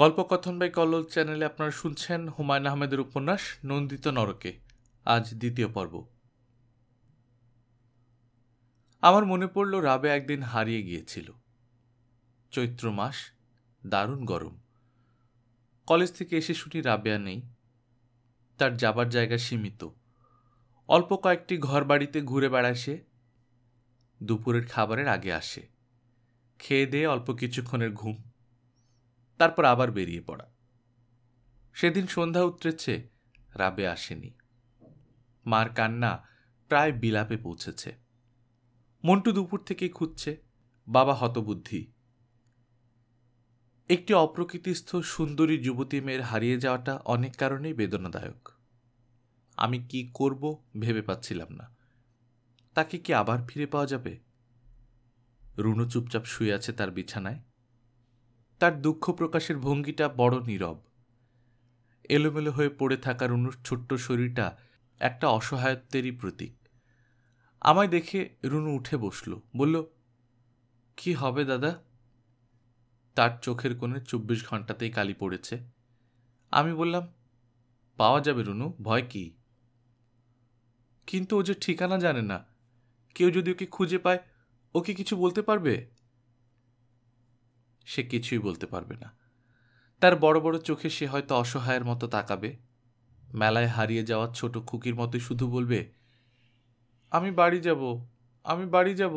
গল্পকথন by Kallol চ্যানেলে আপনারা শুনছেন হুমায়ুন আহমেদের উপন্যাস নন্দিত নরকে আজ দ্বিতীয় পর্ব আমার মনে পড়ল রাবে একদিন হারিয়ে গিয়েছিল চৈত্র মাস দারুণ গরম কলেজ থেকে এসে শুনি রাবেয়া নেই তার যাবার জায়গা সীমিত অল্প কয়েকটি ঘর বাড়িতে ঘুরে বেড়ায় সে দুপুরের খাবারের আগে আসে খেয়ে দেয়ে অল্প কিছুক্ষণের ঘুম তারপর আবার বেরিয়ে পড়া সেদিন সন্ধ্যা উতরেছে রাবে আসেনি মার কান্না প্রায় বিলাপে পৌঁছেছে মন্টু দুপুর থেকেই খুঁজছে বাবা হতবুদ্ধি একটি অপ্রকৃতিস্থ সুন্দরী যুবতী মেয়ের হারিয়ে যাওয়াটা অনেক কারণেই বেদনাদায়ক আমি কি করব ভেবে পাচ্ছিলাম না তাকে কি আবার ফিরে পাওয়া যাবে রুনু চুপচাপ শুয়ে আছে তার বিছানায় তার দুঃখ প্রকাশের ভঙ্গিটা বড় নীরব এলোমেলো হয়ে পড়ে থাকার রুনুর ছোট্ট শরীরটা একটা অসহায়ত্বেরই প্রতীক আমায় দেখে রুনু উঠে বসল বলল কি হবে দাদা তার চোখের কোণে চব্বিশ ঘন্টাতেই কালি পড়েছে আমি বললাম পাওয়া যাবে রুনু ভয় কি কিন্তু ও যে ঠিকানা জানে না কেউ যদি ওকে খুঁজে পায় ওকে কিছু বলতে পারবে সে কিছুই বলতে পারবে না তার বড় বড় চোখে সে হয়তো অসহায়ের মতো তাকাবে মেলায় হারিয়ে যাওয়া ছোট খুকির মতোই শুধু বলবে আমি বাড়ি যাব আমি বাড়ি যাব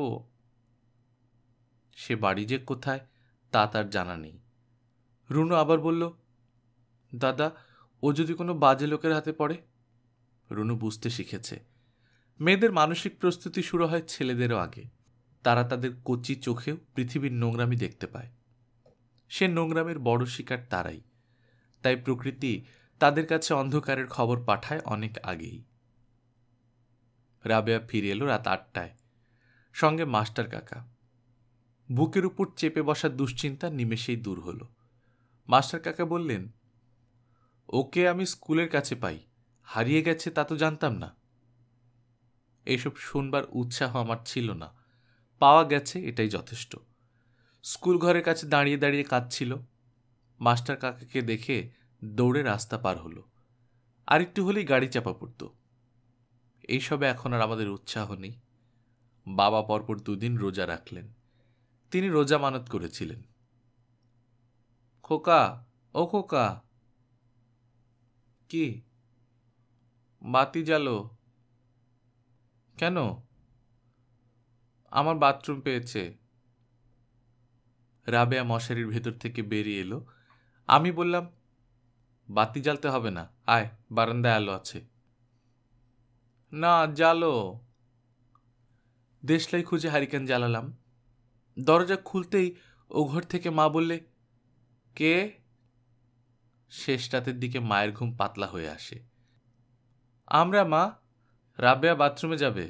সে বাড়ি যে কোথায় তা তার জানা নেই রুনু আবার বলল দাদা ও যদি কোনো বাজে লোকের হাতে পড়ে রুনু বুঝতে শিখেছে মেয়েদের মানসিক প্রস্তুতি শুরু হয় ছেলেদেরও আগে তারা তাদের কচি চোখেও পৃথিবীর নোংরামি দেখতে পায় সে নোংরামের বড় শিকার তারাই তাই প্রকৃতি তাদের কাছে অন্ধকারের খবর পাঠায় অনেক আগেই রাবেয়া ফিরে এলো রাত আটটায় সঙ্গে মাস্টার কাকা বুকের উপর চেপে বসা দুশ্চিন্তা নিমেষেই দূর হল মাস্টার কাকা বললেন ওকে আমি স্কুলের কাছে পাই হারিয়ে গেছে তা তো জানতাম না এসব শুনবার উৎসাহ আমার ছিল না পাওয়া গেছে এটাই যথেষ্ট স্কুল ঘরের কাছে দাঁড়িয়ে দাঁড়িয়ে কাঁদছিল মাস্টার কাকাকে দেখে দৌড়ে রাস্তা পার হলো আর একটু হলেই গাড়ি চাপা পড়ত এইসবে এখন আর আমাদের উৎসাহ নেই বাবা পরপর দুদিন রোজা রাখলেন তিনি রোজা মানত করেছিলেন খোকা ও খোকা কি বাতি জালো কেন আমার বাথরুম পেয়েছে রাবেয়া মশারির ভেতর থেকে বেরিয়ে এলো আমি বললাম বাতি জ্বালতে হবে না আয় বারান্দায় আলো আছে না জ্বালো দেশলাই খুঁজে হারিকেন জ্বালালাম দরজা খুলতেই ও ঘর থেকে মা বললে কে শেষ রাতের দিকে মায়ের ঘুম পাতলা হয়ে আসে আমরা মা রাবেয়া বাথরুমে যাবে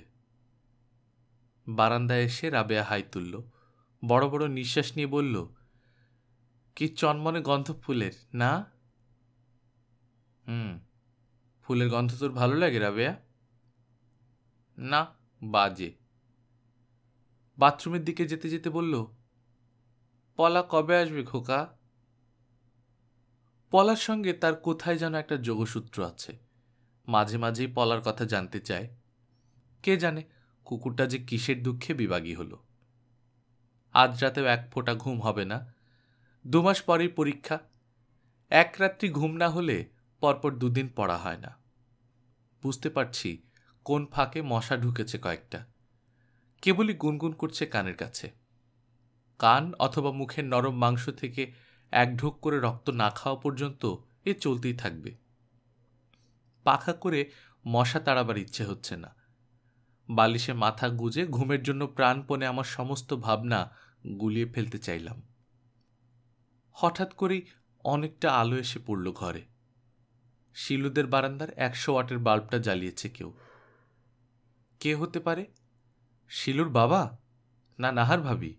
বারান্দায় এসে রাবেয়া হাই তুলল বড় বড় নিঃশ্বাস নিয়ে বলল কি চনমনে গন্ধ ফুলের না হুম ফুলের গন্ধ তোর ভালো লাগে রাবেয়া না বাজে বাথরুমের দিকে যেতে যেতে বলল পলা কবে আসবে খোকা পলার সঙ্গে তার কোথায় যেন একটা যোগসূত্র আছে মাঝে মাঝেই পলার কথা জানতে চায় কে জানে কুকুরটা যে কিসের দুঃখে বিভাগী হলো আজ রাতেও এক ফোঁটা ঘুম হবে না দুমাস পরেই পরীক্ষা এক রাত্রি ঘুম না হলে পরপর দুদিন পড়া হয় না বুঝতে পারছি কোন ফাঁকে মশা ঢুকেছে কয়েকটা কেবলই গুনগুন করছে কানের কাছে কান অথবা মুখের নরম মাংস থেকে এক ঢোক করে রক্ত না খাওয়া পর্যন্ত এ চলতেই থাকবে পাখা করে মশা তাড়াবার ইচ্ছে হচ্ছে না বালিশে মাথা গুজে ঘুমের জন্য প্রাণপণে আমার সমস্ত ভাবনা গুলিয়ে ফেলতে চাইলাম হঠাৎ করেই অনেকটা আলো এসে পড়ল ঘরে শিলুদের বারান্দার একশো ওয়াটের বাল্বটা জ্বালিয়েছে কেউ কে হতে পারে শিলুর বাবা না নাহার ভাবি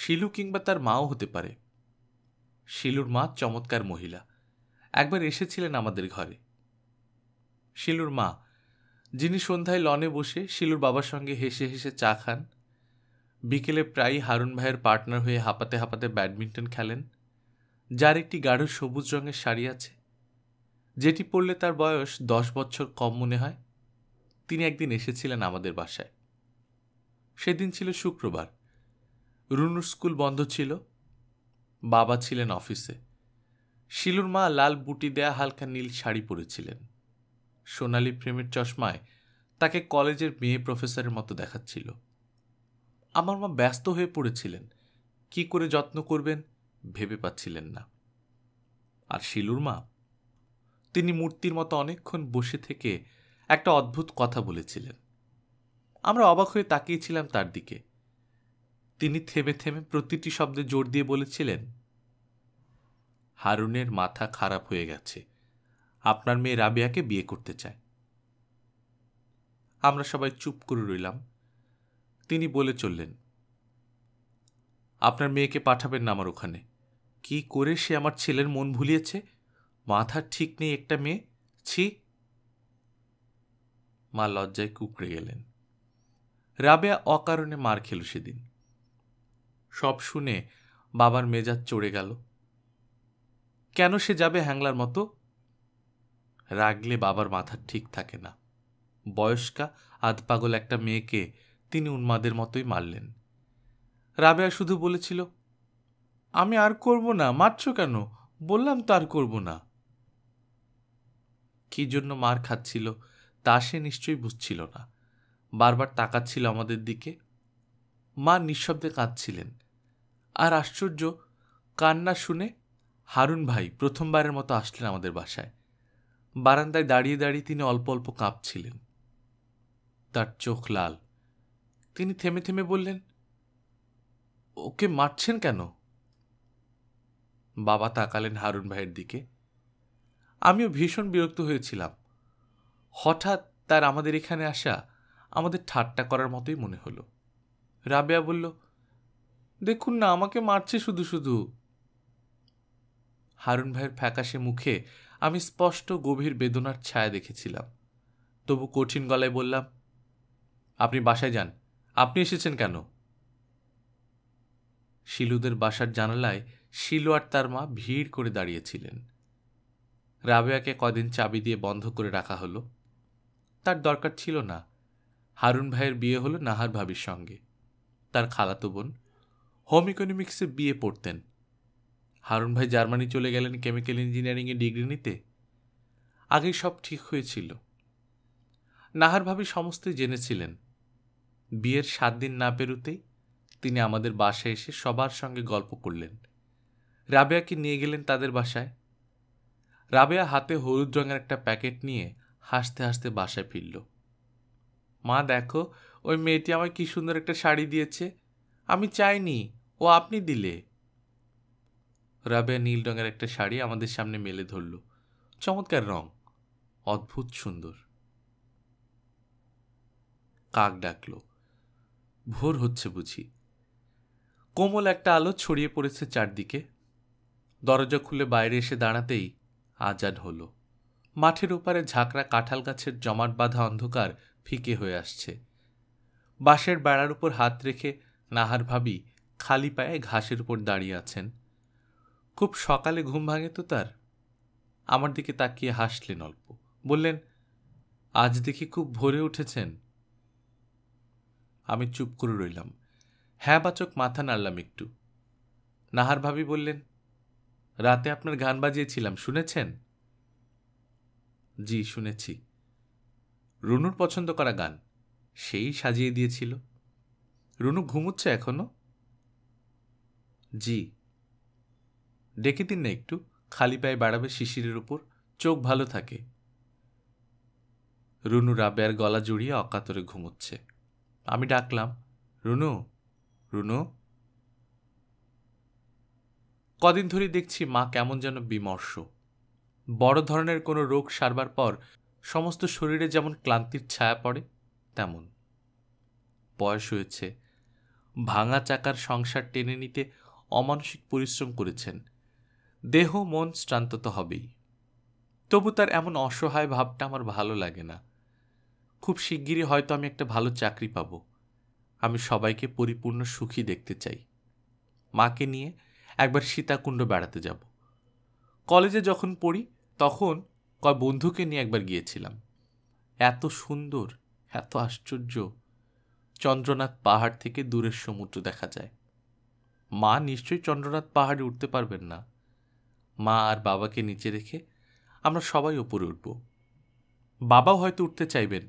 শিলু কিংবা তার মাও হতে পারে শিলুর মা চমৎকার মহিলা একবার এসেছিলেন আমাদের ঘরে শিলুর মা যিনি সন্ধ্যায় লনে বসে শিলুর বাবার সঙ্গে হেসে হেসে চা খান বিকেলে প্রায়ই হারুন ভাইয়ের পার্টনার হয়ে হাঁপাতে হাঁপাতে ব্যাডমিন্টন খেলেন যার একটি গাঢ় সবুজ রঙের শাড়ি আছে যেটি পড়লে তার বয়স দশ বছর কম মনে হয় তিনি একদিন এসেছিলেন আমাদের বাসায় সেদিন ছিল শুক্রবার রুনুর স্কুল বন্ধ ছিল বাবা ছিলেন অফিসে শিলুর মা লাল বুটি দেয়া হালকা নীল শাড়ি পরেছিলেন সোনালি প্রেমের চশমায় তাকে কলেজের মেয়ে প্রফেসরের মতো দেখাচ্ছিল আমার মা ব্যস্ত হয়ে পড়েছিলেন কি করে যত্ন করবেন ভেবে পাচ্ছিলেন না আর শিলুর মা তিনি মূর্তির মতো অনেকক্ষণ বসে থেকে একটা অদ্ভুত কথা বলেছিলেন আমরা অবাক হয়ে তাকিয়েছিলাম তার দিকে তিনি থেমে থেমে প্রতিটি শব্দে জোর দিয়ে বলেছিলেন হারুনের মাথা খারাপ হয়ে গেছে আপনার মেয়ে রাবিয়াকে বিয়ে করতে চায় আমরা সবাই চুপ করে রইলাম তিনি বলে চললেন আপনার মেয়েকে পাঠাবেন না আমার ওখানে কি করে সে আমার ছেলের মন ভুলিয়েছে মাথা ঠিক নেই একটা মেয়ে ছি মা লজ্জায় কুকড়ে গেলেন রাবেয়া অকারণে মার খেল সেদিন সব শুনে বাবার মেজাজ চড়ে গেল কেন সে যাবে হ্যাংলার মতো রাগলে বাবার মাথা ঠিক থাকে না বয়স্কা আধপাগল একটা মেয়েকে তিনি উন্মাদের মতোই মারলেন রাবেয়া শুধু বলেছিল আমি আর করব না মারছ কেন বললাম তো আর করব না কি জন্য মার খাচ্ছিল তা সে নিশ্চয়ই বুঝছিল না বারবার তাকাচ্ছিল আমাদের দিকে মা নিঃশব্দে কাঁদছিলেন আর আশ্চর্য কান্না শুনে হারুন ভাই প্রথমবারের মতো আসলেন আমাদের বাসায় বারান্দায় দাঁড়িয়ে দাঁড়িয়ে তিনি অল্প অল্প কাঁপছিলেন তার চোখ লাল তিনি থেমে থেমে বললেন ওকে মারছেন কেন বাবা তাকালেন হারুন ভাইয়ের দিকে আমিও ভীষণ বিরক্ত হয়েছিলাম হঠাৎ তার আমাদের এখানে আসা আমাদের ঠাট্টা করার মতোই মনে হলো রাবেয়া বলল দেখুন না আমাকে মারছে শুধু শুধু হারুন ভাইয়ের ফ্যাকাশে মুখে আমি স্পষ্ট গভীর বেদনার ছায়া দেখেছিলাম তবু কঠিন গলায় বললাম আপনি বাসায় যান আপনি এসেছেন কেন শিলুদের বাসার জানালায় শিলু আর তার মা ভিড় করে দাঁড়িয়েছিলেন রাবেয়াকে কদিন চাবি দিয়ে বন্ধ করে রাখা হলো তার দরকার ছিল না হারুন ভাইয়ের বিয়ে হলো নাহার ভাবির সঙ্গে তার খালাতো বোন হোম ইকোনমিক্সে বিয়ে পড়তেন হারুন ভাই জার্মানি চলে গেলেন কেমিক্যাল ইঞ্জিনিয়ারিংয়ে ডিগ্রি নিতে আগে সব ঠিক হয়েছিল নাহার ভাবি সমস্ত জেনেছিলেন বিয়ের সাত দিন না পেরুতেই তিনি আমাদের বাসায় এসে সবার সঙ্গে গল্প করলেন রাবেয়াকে নিয়ে গেলেন তাদের বাসায় রাবেয়া হাতে হলুদ রঙের একটা প্যাকেট নিয়ে হাসতে হাসতে বাসায় ফিরল মা দেখো ওই মেয়েটি আমায় কি সুন্দর একটা শাড়ি দিয়েছে আমি চাইনি ও আপনি দিলে রাবেয়া নীল রঙের একটা শাড়ি আমাদের সামনে মেলে ধরল চমৎকার রং অদ্ভুত সুন্দর কাক ডাকল ভোর হচ্ছে বুঝি কোমল একটা আলো ছড়িয়ে পড়েছে চারদিকে দরজা খুলে বাইরে এসে দাঁড়াতেই আজাদ হলো মাঠের ওপারে ঝাঁকড়া কাঁঠাল গাছের জমাট বাঁধা অন্ধকার ফিকে হয়ে আসছে বাঁশের বেড়ার উপর হাত রেখে নাহার ভাবি খালি পায়ে ঘাসের উপর দাঁড়িয়ে আছেন খুব সকালে ঘুম ভাঙে তো তার আমার দিকে তাকিয়ে হাসলেন অল্প বললেন আজ দেখি খুব ভোরে উঠেছেন আমি চুপ করে রইলাম হ্যাঁ বাচক মাথা নাড়লাম একটু নাহার ভাবি বললেন রাতে আপনার গান বাজিয়েছিলাম শুনেছেন জি শুনেছি রুনুর পছন্দ করা গান সেই সাজিয়ে দিয়েছিল রুনু ঘুমুচ্ছে এখনো জি ডেকে দিন না একটু খালি পায়ে বাড়াবে শিশিরের উপর চোখ ভালো থাকে রুনু রাবেয়ার গলা জড়িয়ে অকাতরে ঘুমোচ্ছে আমি ডাকলাম রুনু রুনু কদিন ধরেই দেখছি মা কেমন যেন বিমর্ষ বড় ধরনের কোনো রোগ সারবার পর সমস্ত শরীরে যেমন ক্লান্তির ছায়া পড়ে তেমন বয়স হয়েছে ভাঙা চাকার সংসার টেনে নিতে অমানসিক পরিশ্রম করেছেন দেহ মন শ্রান্ত তো হবেই তবু তার এমন অসহায় ভাবটা আমার ভালো লাগে না খুব শিগগিরই হয়তো আমি একটা ভালো চাকরি পাব আমি সবাইকে পরিপূর্ণ সুখী দেখতে চাই মাকে নিয়ে একবার সীতাকুণ্ড বেড়াতে যাব কলেজে যখন পড়ি তখন কয় বন্ধুকে নিয়ে একবার গিয়েছিলাম এত সুন্দর এত আশ্চর্য চন্দ্রনাথ পাহাড় থেকে দূরের সমুদ্র দেখা যায় মা নিশ্চয়ই চন্দ্রনাথ পাহাড়ে উঠতে পারবেন না মা আর বাবাকে নিচে রেখে আমরা সবাই ওপরে উঠব বাবাও হয়তো উঠতে চাইবেন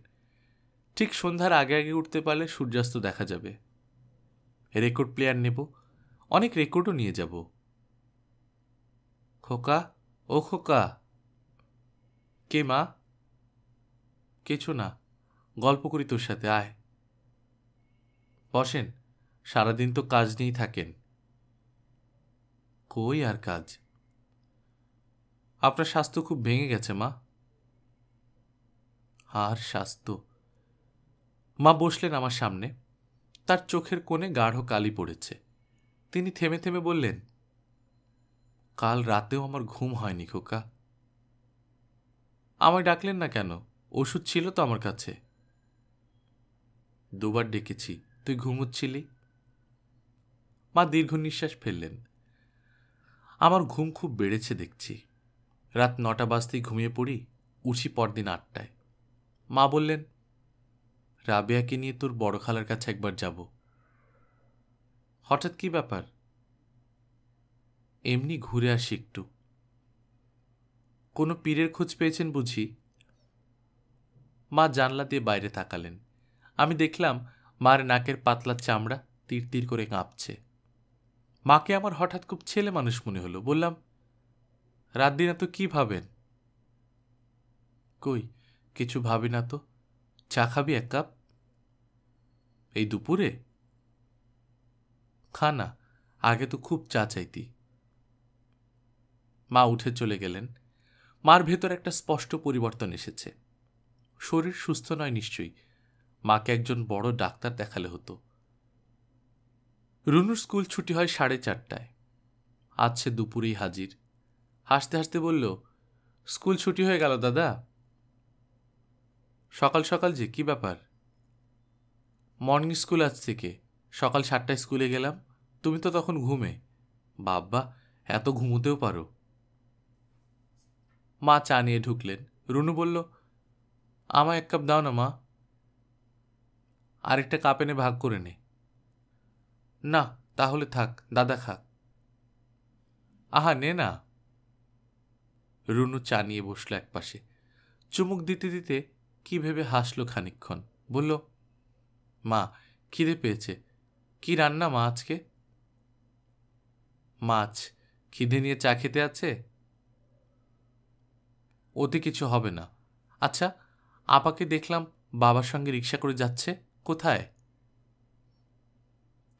ঠিক সন্ধ্যার আগে আগে উঠতে পারলে সূর্যাস্ত দেখা যাবে রেকর্ড প্লেয়ার নেব অনেক রেকর্ডও নিয়ে যাব খোকা ও খোকা কে মা কিছু না গল্প করি তোর সাথে আয় বসেন সারাদিন তো কাজ নিয়েই থাকেন কই আর কাজ আপনার স্বাস্থ্য খুব ভেঙে গেছে মা আর স্বাস্থ্য মা বসলেন আমার সামনে তার চোখের কোণে গাঢ় কালি পড়েছে তিনি থেমে থেমে বললেন কাল রাতেও আমার ঘুম হয়নি খোকা আমায় ডাকলেন না কেন ওষুধ ছিল তো আমার কাছে দুবার ডেকেছি তুই ঘুমোচ্ছিলি মা দীর্ঘ নিঃশ্বাস ফেললেন আমার ঘুম খুব বেড়েছে দেখছি রাত নটা বাজতেই ঘুমিয়ে পড়ি উঠি পরদিন আটটায় মা বললেন রাবেয়াকে নিয়ে তোর বড় খালার কাছে একবার যাব হঠাৎ কি ব্যাপার এমনি ঘুরে আসি একটু কোনো পীরের খোঁজ পেয়েছেন বুঝি মা জানলা দিয়ে বাইরে তাকালেন আমি দেখলাম মার নাকের পাতলা চামড়া তীর তীর করে কাঁপছে মাকে আমার হঠাৎ খুব ছেলে মানুষ মনে হলো বললাম রাত দিন এত কী ভাবেন কই কিছু ভাবি না তো চা খাবি এক কাপ এই দুপুরে খা না আগে তো খুব চা চাইতি মা উঠে চলে গেলেন মার ভেতর একটা স্পষ্ট পরিবর্তন এসেছে শরীর সুস্থ নয় নিশ্চয়ই মাকে একজন বড় ডাক্তার দেখালে হতো রুনুর স্কুল ছুটি হয় সাড়ে চারটায় আছে দুপুরেই হাজির হাসতে হাসতে বলল স্কুল ছুটি হয়ে গেল দাদা সকাল সকাল যে কি ব্যাপার মর্নিং স্কুল আজ থেকে সকাল সাতটায় স্কুলে গেলাম তুমি তো তখন ঘুমে বাব্বা এত ঘুমোতেও পারো মা চা নিয়ে ঢুকলেন রুনু বলল আমায় এক কাপ দাও না মা আরেকটা কাপ এনে ভাগ করে নে না তাহলে থাক দাদা খাক আহা নে না রুনু চা নিয়ে বসলো একপাশে চুমুক দিতে দিতে কি ভেবে হাসলো খানিক্ষণ বলল মা খিদে পেয়েছে কি রান্না মা আজকে মাছ খিদে নিয়ে চা খেতে আছে ওতে কিছু হবে না আচ্ছা আপাকে দেখলাম বাবার সঙ্গে রিক্সা করে যাচ্ছে কোথায়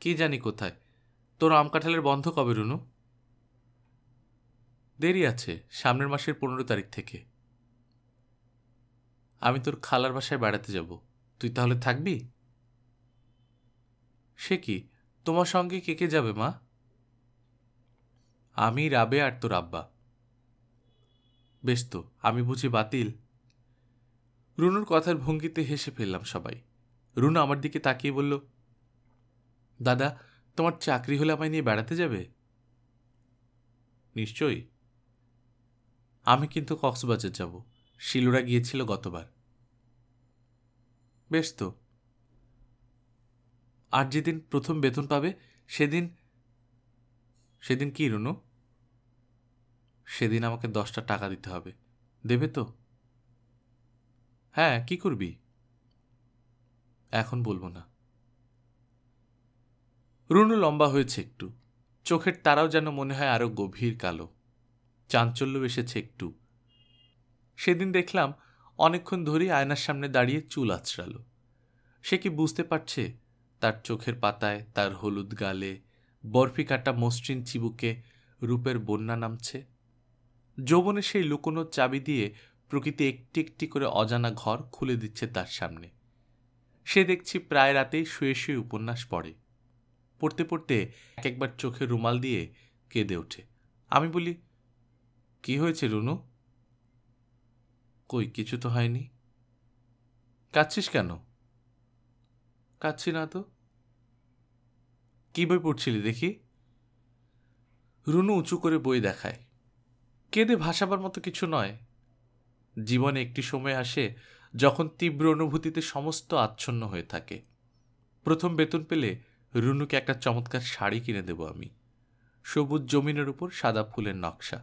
কি জানি কোথায় তোর আম কাঁঠালের বন্ধ কবে রুনু দেরি আছে সামনের মাসের পনেরো তারিখ থেকে আমি তোর খালার বাসায় বেড়াতে যাব তুই তাহলে থাকবি সে কি তোমার সঙ্গে কে কে যাবে মা আমি রাবে আর তোর আব্বা বেশ তো আমি বুঝি বাতিল রুনুর কথার ভঙ্গিতে হেসে ফেললাম সবাই রুনু আমার দিকে তাকিয়ে বলল দাদা তোমার চাকরি হলে আমায় নিয়ে বেড়াতে যাবে নিশ্চয়ই আমি কিন্তু কক্সবাজার যাব শিলুরা গিয়েছিল গতবার বেশ তো আর যেদিন প্রথম বেতন পাবে সেদিন সেদিন কি রুনু সেদিন আমাকে দশটা টাকা দিতে হবে দেবে তো হ্যাঁ কি করবি এখন বলবো না রুনু লম্বা হয়েছে একটু চোখের তারাও যেন মনে হয় আরও গভীর কালো চাঞ্চল্য এসেছে একটু সেদিন দেখলাম অনেকক্ষণ ধরেই আয়নার সামনে দাঁড়িয়ে চুল আছড়ালো সে কি বুঝতে পারছে তার চোখের পাতায় তার হলুদ গালে বরফি কাটা মসৃণ চিবুকে রূপের বন্যা নামছে যৌবনে সেই লুকোনো চাবি দিয়ে প্রকৃতি একটি একটি করে অজানা ঘর খুলে দিচ্ছে তার সামনে সে দেখছি প্রায় রাতেই শুয়ে শুয়ে উপন্যাস পড়ে পড়তে পড়তে এক একবার চোখে রুমাল দিয়ে কেঁদে ওঠে আমি বলি কি হয়েছে রুনু কই কিছু তো হয়নি কাঁদছিস কেন কাঁদছি না তো কি বই পড়ছিলি দেখি রুনু উঁচু করে বই দেখায় কেঁদে ভাসাবার মতো কিছু নয় জীবনে একটি সময় আসে যখন তীব্র অনুভূতিতে সমস্ত আচ্ছন্ন হয়ে থাকে প্রথম বেতন পেলে রুনুকে একটা চমৎকার শাড়ি কিনে দেব আমি সবুজ জমিনের উপর সাদা ফুলের নকশা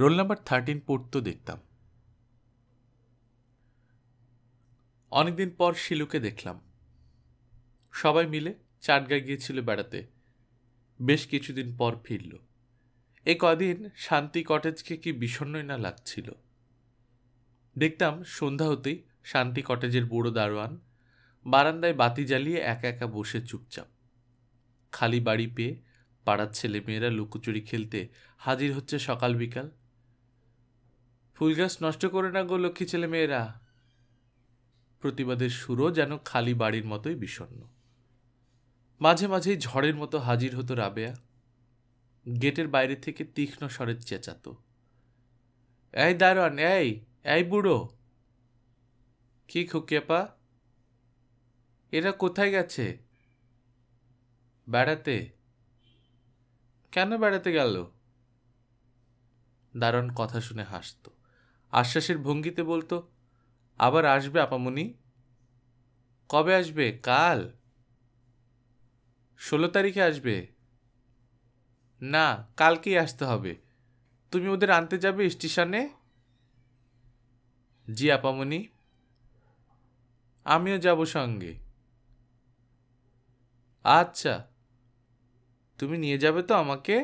রোল নাম্বার থার্টিন পড়তো দেখতাম অনেকদিন পর শিলুকে দেখলাম সবাই মিলে চাটগায় গিয়েছিল বেড়াতে বেশ কিছুদিন পর ফিরল এ কদিন শান্তি কটেজকে কি বিষণ্ণই না লাগছিল দেখতাম সন্ধ্যা হতেই শান্তি কটেজের বুড়ো দারোয়ান বারান্দায় বাতি জ্বালিয়ে একা একা বসে চুপচাপ খালি বাড়ি পেয়ে পাড়ার ছেলেমেয়েরা লুকোচুরি খেলতে হাজির হচ্ছে সকাল বিকাল ফুল গাছ নষ্ট করে না গো লক্ষ্মী ছেলে মেয়েরা প্রতিবাদের সুরও যেন খালি বাড়ির মতোই বিষণ্ন মাঝে মাঝেই ঝড়ের মতো হাজির হতো রাবেয়া গেটের বাইরে থেকে তীক্ষ্ণ স্বরে চেঁচাতো এই দারোয়ান এই এই বুড়ো কি খুকিয়াপা এরা কোথায় গেছে বেড়াতে কেন বেড়াতে গেল দারণ কথা শুনে হাসতো আশ্বাসের ভঙ্গিতে বলতো আবার আসবে আপামনি কবে আসবে কাল ষোলো তারিখে আসবে না কালকেই আসতে হবে তুমি ওদের আনতে যাবে স্টেশনে জি আপামনি আমিও যাব সঙ্গে আচ্ছা তুমি নিয়ে যাবে তো আমাকে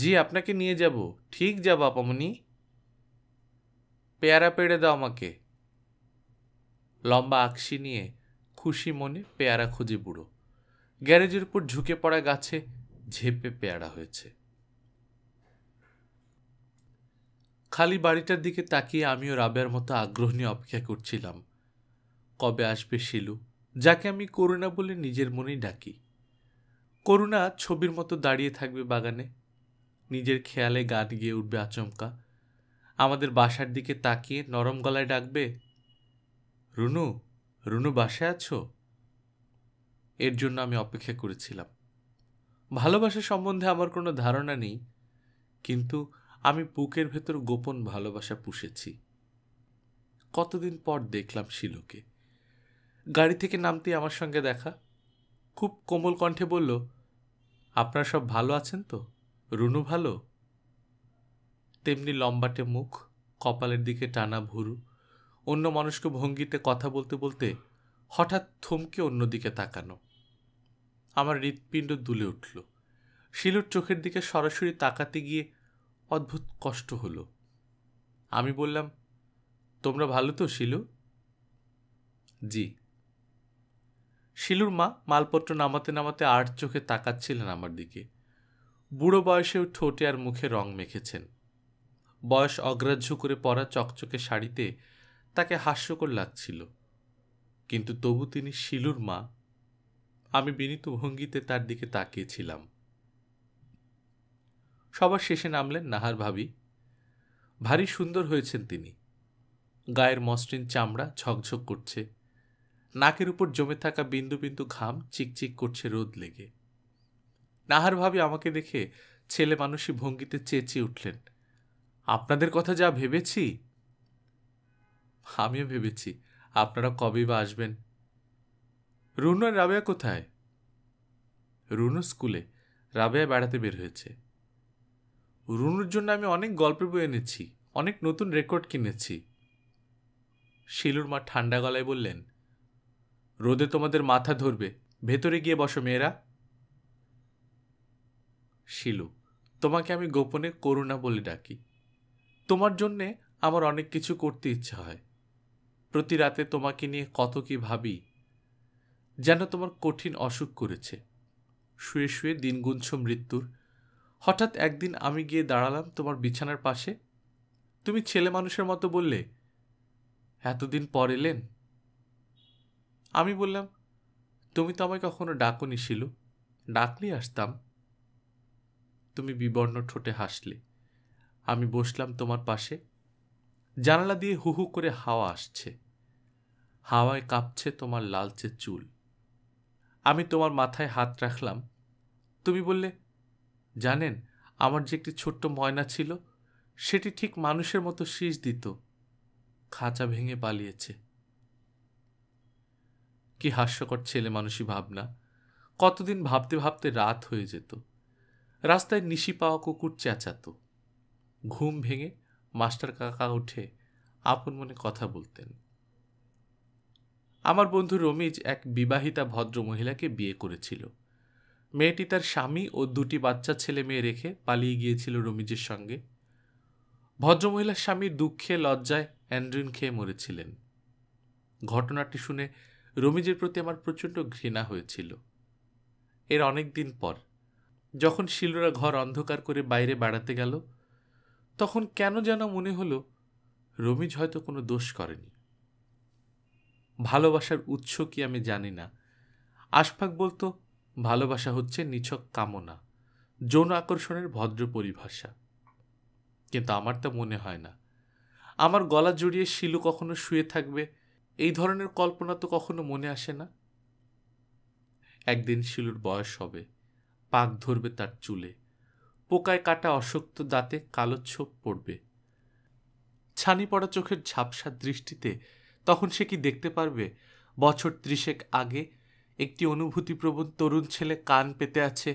জি আপনাকে নিয়ে যাব ঠিক যাব আপামনি পেয়ারা পেড়ে দাও আমাকে লম্বা আকসি নিয়ে খুশি মনে পেয়ারা খুঁজে বুড়ো গ্যারেজের উপর ঝুঁকে পড়া গাছে ঝেপে পেয়ারা হয়েছে খালি বাড়িটার দিকে তাকিয়ে আমিও রাবের মতো আগ্রহ নিয়ে অপেক্ষা করছিলাম কবে আসবে শিলু যাকে আমি করুণা বলে নিজের মনেই ডাকি করুণা ছবির মতো দাঁড়িয়ে থাকবে বাগানে নিজের খেয়ালে গান গিয়ে উঠবে আচমকা আমাদের বাসার দিকে তাকিয়ে নরম গলায় ডাকবে রুনু রুনু বাসায় আছো এর জন্য আমি অপেক্ষা করেছিলাম ভালোবাসা সম্বন্ধে আমার কোনো ধারণা নেই কিন্তু আমি বুকের ভেতর গোপন ভালোবাসা পুষেছি কতদিন পর দেখলাম শিলুকে গাড়ি থেকে নামতে আমার সঙ্গে দেখা খুব কোমল কণ্ঠে বলল আপনারা সব ভালো আছেন তো রুনু ভালো তেমনি লম্বাটে মুখ কপালের দিকে টানা ভুরু অন্য মানুষকে ভঙ্গিতে কথা বলতে বলতে হঠাৎ থমকে অন্যদিকে তাকানো আমার হৃৎপিণ্ড দুলে উঠল শিলুর চোখের দিকে সরাসরি তাকাতে গিয়ে অদ্ভুত কষ্ট হলো আমি বললাম তোমরা ভালো তো শিলু জি শিলুর মা মালপত্র নামাতে নামাতে আর চোখে তাকাচ্ছিলেন আমার দিকে বুড়ো বয়সেও ঠোঁটে আর মুখে রং মেখেছেন বয়স অগ্রাহ্য করে পরা চকচকে শাড়িতে তাকে হাস্যকর লাগছিল কিন্তু তবু তিনি শিলুর মা আমি বিনীত ভঙ্গিতে তার দিকে তাকিয়েছিলাম সবার শেষে নামলেন নাহার ভাবি ভারী সুন্দর হয়েছেন তিনি গায়ের মসৃণ চামড়া ঝকঝক করছে নাকের উপর জমে থাকা বিন্দু বিন্দু ঘাম চিকচিক করছে রোদ লেগে নাহার ভাবি আমাকে দেখে ছেলে মানুষই ভঙ্গিতে চেঁচিয়ে উঠলেন আপনাদের কথা যা ভেবেছি আমিও ভেবেছি আপনারা কবেই বা আসবেন রুনু আর রাবেয়া কোথায় রুনু স্কুলে রাবেয়া বেড়াতে বের হয়েছে রুনুর জন্য আমি অনেক গল্পের বই এনেছি অনেক নতুন রেকর্ড কিনেছি শিলুর মা ঠান্ডা গলায় বললেন রোদে তোমাদের মাথা ধরবে ভেতরে গিয়ে বসো মেয়েরা শিলু তোমাকে আমি গোপনে করুণা বলে ডাকি তোমার জন্যে আমার অনেক কিছু করতে ইচ্ছা হয় প্রতি রাতে তোমাকে নিয়ে কত কি ভাবি যেন তোমার কঠিন অসুখ করেছে শুয়ে শুয়ে দিন গুনছ মৃত্যুর হঠাৎ একদিন আমি গিয়ে দাঁড়ালাম তোমার বিছানার পাশে তুমি ছেলে মানুষের মতো বললে এতদিন পর এলেন আমি বললাম তুমি তো আমায় কখনো ডাকনি ছিল ডাকলেই আসতাম তুমি বিবর্ণ ঠোঁটে হাসলে আমি বসলাম তোমার পাশে জানালা দিয়ে হুহু করে হাওয়া আসছে হাওয়ায় কাঁপছে তোমার লালচে চুল আমি তোমার মাথায় হাত রাখলাম তুমি বললে জানেন আমার যে একটি ছোট্ট ময়না ছিল সেটি ঠিক মানুষের মতো শীষ দিত খাঁচা ভেঙে পালিয়েছে কি হাস্যকর ছেলে মানুষই ভাবনা কতদিন ভাবতে ভাবতে রাত হয়ে যেত রাস্তায় নিশি পাওয়া কুকুর চেঁচাতো ঘুম ভেঙে মাস্টার কাকা উঠে আপন মনে কথা বলতেন আমার বন্ধু রমিজ এক বিবাহিতা ভদ্র মহিলাকে বিয়ে করেছিল মেয়েটি তার স্বামী ও দুটি বাচ্চা ছেলে মেয়ে রেখে পালিয়ে গিয়েছিল রমিজের সঙ্গে ভদ্রমহিলার স্বামী দুঃখে লজ্জায় অ্যান্ড্রিন খেয়ে মরেছিলেন ঘটনাটি শুনে রমিজের প্রতি আমার প্রচণ্ড ঘৃণা হয়েছিল এর অনেক দিন পর যখন শিলুরা ঘর অন্ধকার করে বাইরে বেড়াতে গেল তখন কেন যেন মনে হলো রমিজ হয়তো কোনো দোষ করেনি ভালোবাসার উৎস কি আমি জানি না আশফাক বলতো ভালোবাসা হচ্ছে নিছক কামনা যৌন আকর্ষণের ভদ্র পরিভাষা কিন্তু আমার তা মনে হয় না আমার গলা জড়িয়ে শিলু কখনো শুয়ে থাকবে এই ধরনের কল্পনা তো কখনো মনে আসে না একদিন শিলুর বয়স হবে পাক ধরবে তার চুলে পোকায় কাটা অশক্ত দাঁতে কালো ছোপ পড়বে ছানি পড়া চোখের ঝাপসা দৃষ্টিতে তখন সে কি দেখতে পারবে বছর ত্রিশেক আগে একটি অনুভূতিপ্রবণ তরুণ ছেলে কান পেতে আছে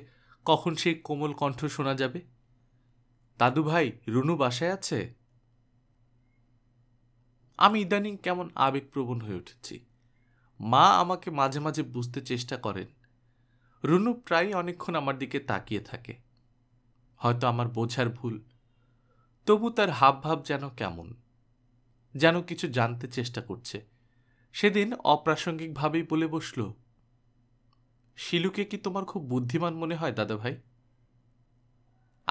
কখন সেই কোমল কণ্ঠ শোনা যাবে দাদু ভাই রুনু বাসায় আছে আমি ইদানিং কেমন আবেগপ্রবণ হয়ে উঠেছি মা আমাকে মাঝে মাঝে বুঝতে চেষ্টা করেন রুনু প্রায় অনেকক্ষণ আমার দিকে তাকিয়ে থাকে হয়তো আমার বোঝার ভুল তবু তার হাবভাব যেন কেমন যেন কিছু জানতে চেষ্টা করছে সেদিন অপ্রাসঙ্গিকভাবেই বলে বসল শিলুকে কি তোমার খুব বুদ্ধিমান মনে হয় দাদাভাই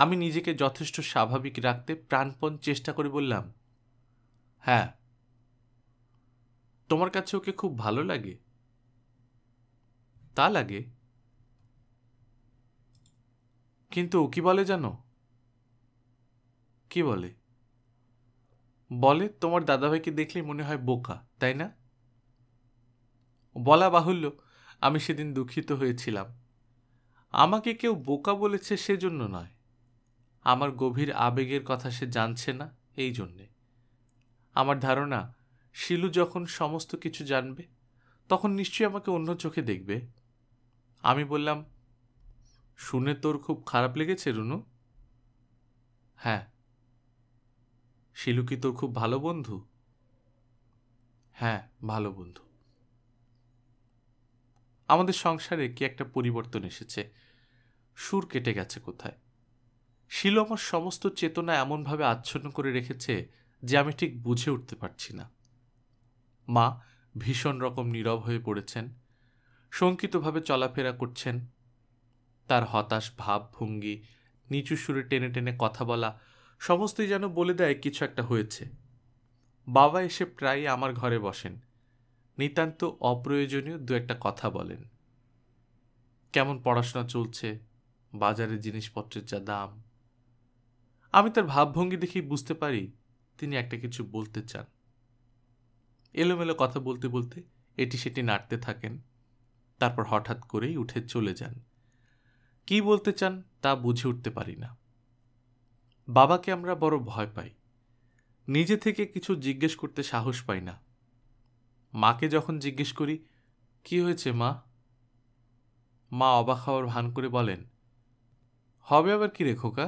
আমি নিজেকে যথেষ্ট স্বাভাবিক রাখতে প্রাণপণ চেষ্টা করে বললাম হ্যাঁ তোমার কাছে ওকে খুব ভালো লাগে তা লাগে কিন্তু কি বলে জানো কি বলে বলে তোমার দাদাভাইকে দেখলে মনে হয় বোকা তাই না বলা বাহুল্য আমি সেদিন দুঃখিত হয়েছিলাম আমাকে কেউ বোকা বলেছে সেজন্য নয় আমার গভীর আবেগের কথা সে জানছে না এই জন্যে আমার ধারণা শিলু যখন সমস্ত কিছু জানবে তখন নিশ্চয়ই আমাকে অন্য চোখে দেখবে আমি বললাম শুনে তোর খুব খারাপ লেগেছে রুনু হ্যাঁ শিলু কি তোর খুব ভালো বন্ধু হ্যাঁ ভালো বন্ধু আমাদের সংসারে কি একটা পরিবর্তন এসেছে সুর কেটে গেছে কোথায় শিলু আমার সমস্ত চেতনা এমনভাবে আচ্ছন্ন করে রেখেছে যে আমি ঠিক বুঝে উঠতে পারছি না মা ভীষণ রকম নীরব হয়ে পড়েছেন শঙ্কিতভাবে চলাফেরা করছেন তার হতাশ ভাবভঙ্গি নিচু সুরে টেনে টেনে কথা বলা সমস্তই যেন বলে দেয় কিছু একটা হয়েছে বাবা এসে প্রায় আমার ঘরে বসেন নিতান্ত অপ্রয়োজনীয় দু একটা কথা বলেন কেমন পড়াশোনা চলছে বাজারের জিনিসপত্রের যা দাম আমি তার ভাবভঙ্গি দেখেই বুঝতে পারি তিনি একটা কিছু বলতে চান এলোমেলো কথা বলতে বলতে এটি সেটি নাড়তে থাকেন তারপর হঠাৎ করেই উঠে চলে যান কি বলতে চান তা বুঝে উঠতে পারি না বাবাকে আমরা বড় ভয় পাই নিজে থেকে কিছু জিজ্ঞেস করতে সাহস পাই না মাকে যখন জিজ্ঞেস করি কি হয়েছে মা মা অবাক হওয়ার ভান করে বলেন হবে আবার কি রেখোকা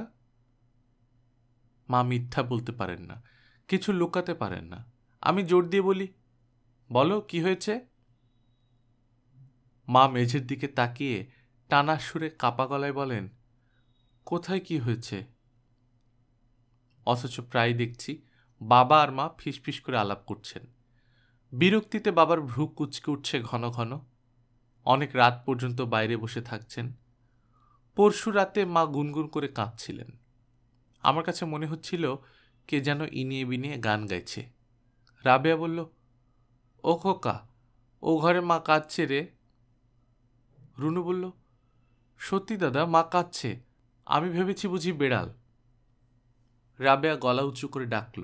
মা মিথ্যা বলতে পারেন না কিছু লুকাতে পারেন না আমি জোর দিয়ে বলি বলো কি হয়েছে মা মেঝের দিকে তাকিয়ে টানা সুরে কাপা গলায় বলেন কোথায় কি হয়েছে অথচ প্রায় দেখছি বাবা আর মা ফিসফিস করে আলাপ করছেন বিরক্তিতে বাবার ভ্রু কুচকে উঠছে ঘন ঘন অনেক রাত পর্যন্ত বাইরে বসে থাকছেন পরশু রাতে মা গুনগুন করে কাঁদছিলেন আমার কাছে মনে হচ্ছিল কে যেন ইনিয়ে বিনিয়ে গান গাইছে রাবেয়া বলল ও খোকা ও ঘরে মা কাঁদছে রে রুনু বলল সত্যি দাদা মা কাঁদছে আমি ভেবেছি বুঝি বেড়াল রাবেয়া গলা উঁচু করে ডাকল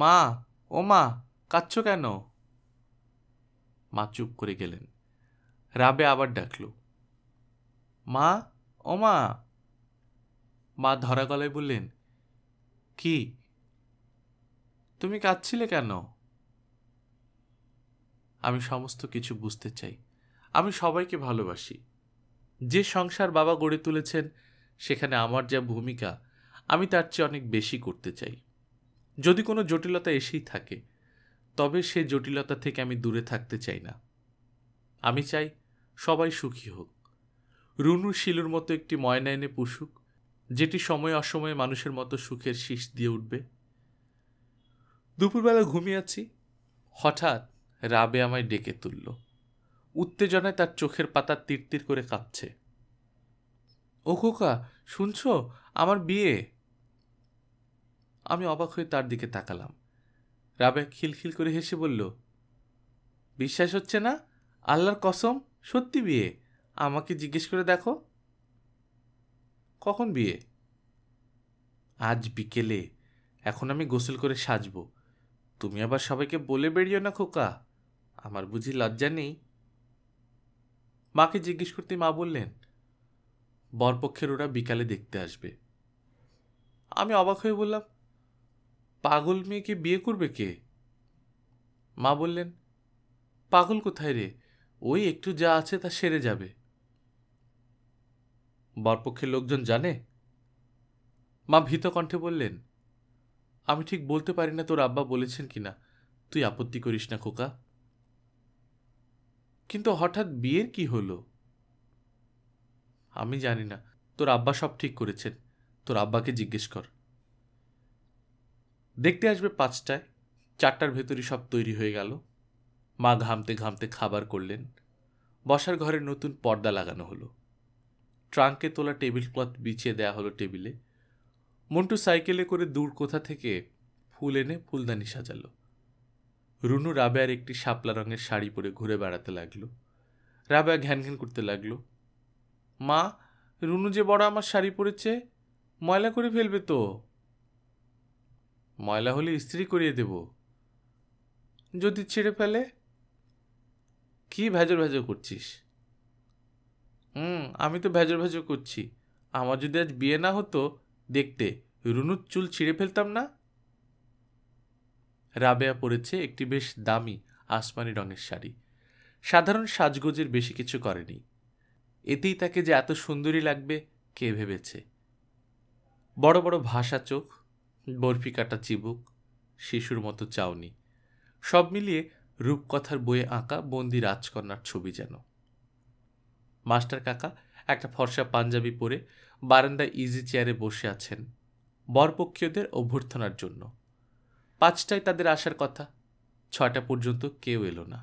মা ও মা কাঁদছ কেন মা চুপ করে গেলেন রাবে আবার ডাকল মা ও মা মা ধরা গলায় বললেন কি তুমি কাঁদছিলে কেন আমি সমস্ত কিছু বুঝতে চাই আমি সবাইকে ভালোবাসি যে সংসার বাবা গড়ে তুলেছেন সেখানে আমার যা ভূমিকা আমি তার চেয়ে অনেক বেশি করতে চাই যদি কোনো জটিলতা এসেই থাকে তবে সে জটিলতা থেকে আমি দূরে থাকতে চাই না আমি চাই সবাই সুখী হোক রুনু শিলুর মতো একটি ময়নায়নে এনে পুষুক যেটি সময় অসময়ে মানুষের মতো সুখের শীষ দিয়ে উঠবে দুপুরবেলা ঘুমিয়ে আছি হঠাৎ রাবে আমায় ডেকে তুললো উত্তেজনায় তার চোখের পাতা তিরতির করে কাঁপছে ও খোকা শুনছ আমার বিয়ে আমি অবাক হয়ে তার দিকে তাকালাম রাবে খিলখিল করে হেসে বলল বিশ্বাস হচ্ছে না আল্লাহর কসম সত্যি বিয়ে আমাকে জিজ্ঞেস করে দেখো কখন বিয়ে আজ বিকেলে এখন আমি গোসল করে সাজব তুমি আবার সবাইকে বলে বেরিও না খোকা আমার বুঝি লজ্জা নেই মাকে জিজ্ঞেস করতে মা বললেন বরপক্ষের ওরা বিকালে দেখতে আসবে আমি অবাক হয়ে বললাম পাগল মেয়েকে বিয়ে করবে কে মা বললেন পাগল কোথায় রে ওই একটু যা আছে তা সেরে যাবে বরপক্ষের লোকজন জানে মা ভীত কণ্ঠে বললেন আমি ঠিক বলতে পারি না তোর আব্বা বলেছেন কিনা তুই আপত্তি করিস না খোকা কিন্তু হঠাৎ বিয়ের কি হলো আমি জানি না তোর আব্বা সব ঠিক করেছেন তোর আব্বাকে জিজ্ঞেস কর দেখতে আসবে পাঁচটায় চারটার ভেতরই সব তৈরি হয়ে গেল মা ঘামতে ঘামতে খাবার করলেন বসার ঘরে নতুন পর্দা লাগানো হলো ট্রাঙ্কে তোলা টেবিল ক্লথ বিছিয়ে দেয়া হলো টেবিলে মন্টু সাইকেলে করে দূর কোথা থেকে ফুল এনে ফুলদানি সাজালো রুনু রাবেয়ার একটি শাপলা রঙের শাড়ি পরে ঘুরে বেড়াতে লাগলো রাবেয়া ঘ্যান ঘ্যান করতে লাগলো মা রুনু যে বড় আমার শাড়ি পরেছে ময়লা করে ফেলবে তো ময়লা হলে ইস্ত্রি করিয়ে দেব যদি ছেড়ে ফেলে কি ভেজর ভেজর করছিস হুম আমি তো ভেজর ভেজর করছি আমার যদি আজ বিয়ে না হতো দেখতে রুনুর চুল ছিঁড়ে ফেলতাম না রাবেয়া পরেছে একটি বেশ দামি আসমানি রঙের শাড়ি সাধারণ সাজগোজের বেশি কিছু করেনি এতেই তাকে যে এত সুন্দরী লাগবে কে ভেবেছে বড় বড় ভাষা চোখ বরফি কাটা চিবুক শিশুর মতো চাউনি সব মিলিয়ে রূপকথার বইয়ে আঁকা বন্দি রাজকন্যার ছবি যেন মাস্টার কাকা একটা ফর্সা পাঞ্জাবি পরে বারান্দায় ইজি চেয়ারে বসে আছেন বরপক্ষীয়দের অভ্যর্থনার জন্য পাঁচটায় তাদের আসার কথা ছটা পর্যন্ত কেউ এলো না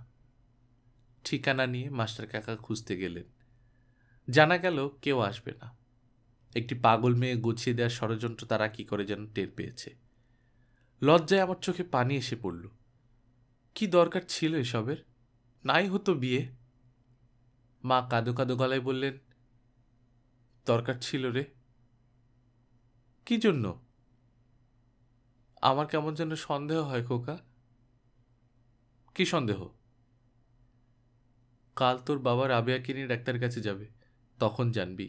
ঠিকানা নিয়ে মাস্টার কাকা খুঁজতে গেলেন জানা গেল কেউ আসবে না একটি পাগল মেয়ে গুছিয়ে দেওয়ার ষড়যন্ত্র তারা কি করে যেন টের পেয়েছে লজ্জায় আমার চোখে পানি এসে পড়ল কি দরকার ছিল এসবের নাই হতো বিয়ে মা কাঁদো কাঁদো গলায় বললেন দরকার ছিল রে কি জন্য আমার কেমন যেন সন্দেহ হয় খোকা কি সন্দেহ কাল তোর বাবা রাবিয়াকে নিয়ে ডাক্তার কাছে যাবে তখন জানবি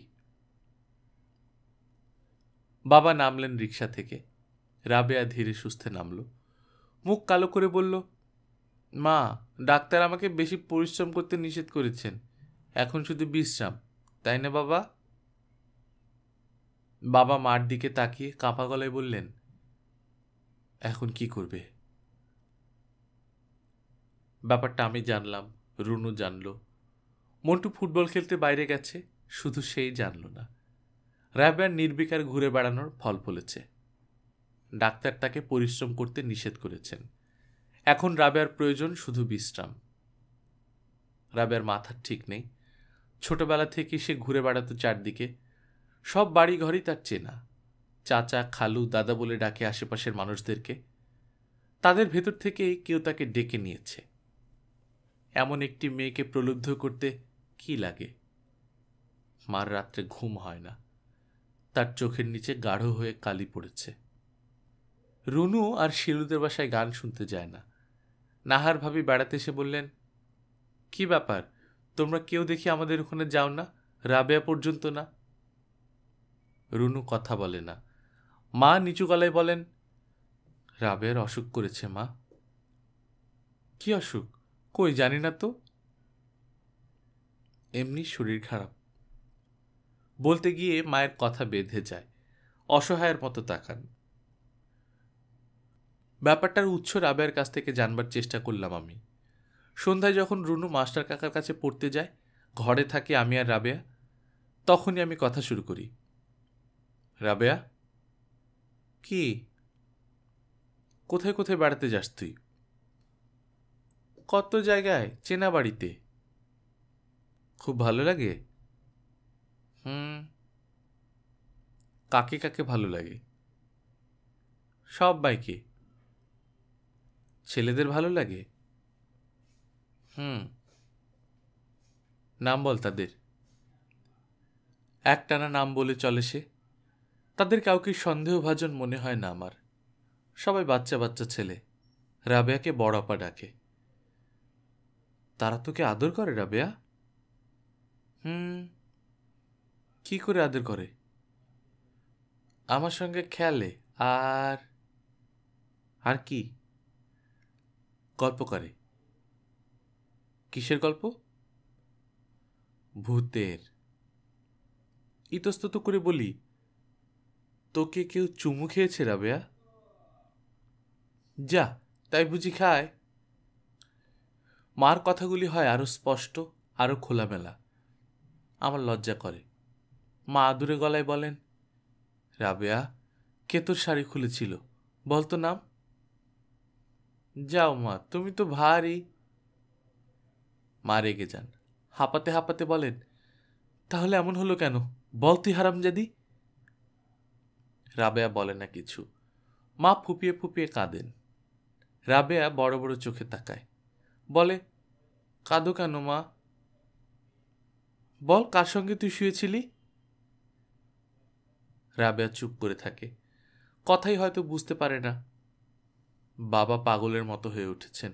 বাবা নামলেন রিক্সা থেকে রাবেয়া ধীরে সুস্থে নামল মুখ কালো করে বলল মা ডাক্তার আমাকে বেশি পরিশ্রম করতে নিষেধ করেছেন এখন শুধু বিশ্রাম তাই না বাবা বাবা মার দিকে তাকিয়ে কাঁপা গলায় বললেন এখন কি করবে ব্যাপারটা আমি জানলাম রুনু জানল মন্টু ফুটবল খেলতে বাইরে গেছে শুধু সেই জানল না র্যাবের নির্বিকার ঘুরে বেড়ানোর ফল ফলেছে ডাক্তার তাকে পরিশ্রম করতে নিষেধ করেছেন এখন রাবেয়ার প্রয়োজন শুধু বিশ্রাম রাবেয়ার মাথার ঠিক নেই ছোটবেলা থেকে সে ঘুরে বেড়াতো চারদিকে সব বাড়ি ঘরই তার চেনা চাচা খালু দাদা বলে ডাকে আশেপাশের মানুষদেরকে তাদের ভেতর থেকে কেউ তাকে ডেকে নিয়েছে এমন একটি মেয়েকে প্রলুব্ধ করতে কি লাগে মার রাত্রে ঘুম হয় না তার চোখের নিচে গাঢ় হয়ে কালি পড়েছে রুনু আর শিলুদের বাসায় গান শুনতে যায় না নাহার ভাবি বেড়াতে এসে বললেন কি ব্যাপার তোমরা কেউ দেখি আমাদের ওখানে যাও না রাবেয়া পর্যন্ত না রুনু কথা বলে না মা নিচু গলায় বলেন রাবের অসুখ করেছে মা কি অসুখ কই জানি না তো এমনি শরীর খারাপ বলতে গিয়ে মায়ের কথা বেঁধে যায় অসহায়ের মতো তাকান ব্যাপারটার উচ্চ রাবেয়ার কাছ থেকে জানবার চেষ্টা করলাম আমি সন্ধ্যায় যখন রুনু মাস্টার কাকার কাছে পড়তে যায় ঘরে থাকি আমি আর রাবেয়া তখনই আমি কথা শুরু করি রাবেয়া কি কোথায় কোথায় বেড়াতে যাস তুই কত জায়গায় চেনা বাড়িতে খুব ভালো লাগে হুম কাকে কাকে ভালো লাগে সব বাইকে ছেলেদের ভালো লাগে হুম নাম বল তাদের একটানা নাম বলে চলে সে তাদের কাউকে সন্দেহভাজন মনে হয় না আমার সবাই বাচ্চা বাচ্চা ছেলে রাবেয়াকে আপা ডাকে তারা তোকে আদর করে রাবেয়া হুম কি করে আদর করে আমার সঙ্গে খেলে আর আর কি গল্প করে কিসের গল্প ভূতের ইতস্তত করে বলি তোকে কেউ চুমু খেয়েছে রাবেয়া যা তাই বুঝি খায় মার কথাগুলি হয় আরও স্পষ্ট আরও খোলামেলা আমার লজ্জা করে মা আদুরে গলায় বলেন রাবেয়া কে তোর শাড়ি খুলেছিল বলতো নাম যাও মা তুমি তো ভারী মা রেগে যান হাঁপাতে হাঁপাতে বলেন তাহলে এমন হলো কেন বল তুই হারামজাদি রাবেয়া বলে না কিছু মা ফুপিয়ে ফুপিয়ে কাঁদেন রাবেয়া বড় বড় চোখে তাকায় বলে কাঁদো কেন মা বল কার সঙ্গে তুই শুয়েছিলি রাবেয়া চুপ করে থাকে কথাই হয়তো বুঝতে পারে না বাবা পাগলের মতো হয়ে উঠেছেন